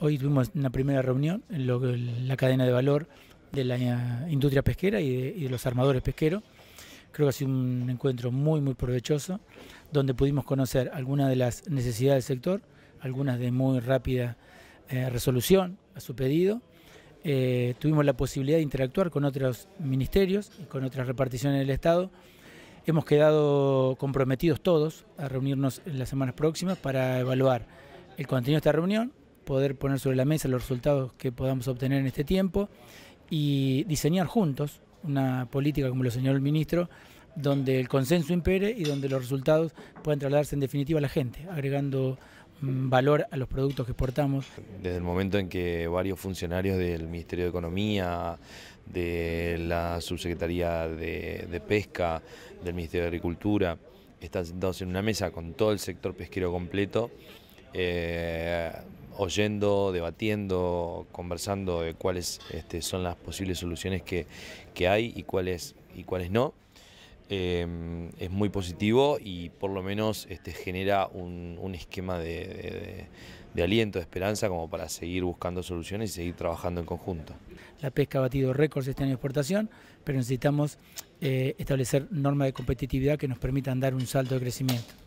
hoy tuvimos una primera reunión en la cadena de valor de la eh, industria pesquera y de, los armadores pesqueros. Creo que ha sido un encuentro muy, muy provechoso, donde pudimos conocer algunas de las necesidades del sector, algunas de muy rápida eh, resolución a su pedido. Eh, tuvimos la posibilidad de interactuar con otros ministerios y con otras reparticiones del Estado. Hemos quedado comprometidos todos a reunirnos en las semanas próximas para evaluar el contenido de esta reunión, poder poner sobre la mesa los resultados que podamos obtener en este tiempo y diseñar juntos una política, como lo señaló el ministro, donde el consenso impere y donde los resultados puedan trasladarse en definitiva a la gente, agregando mm, valor a los productos que exportamos. Desde el momento en que varios funcionarios del Ministerio de Economía, de la Subsecretaría de, Pesca, del Ministerio de Agricultura, están sentados en una mesa con todo el sector pesquero completo, eh, oyendo, debatiendo, conversando de cuáles este, son las posibles soluciones que, hay y cuáles, y cuáles no. Em, es muy positivo y por lo menos este, genera un, esquema de, aliento, de esperanza, como para seguir buscando soluciones y seguir trabajando en conjunto. La pesca ha batido récords este año de exportación, pero necesitamos eh, establecer normas de competitividad que nos permitan dar un salto de crecimiento.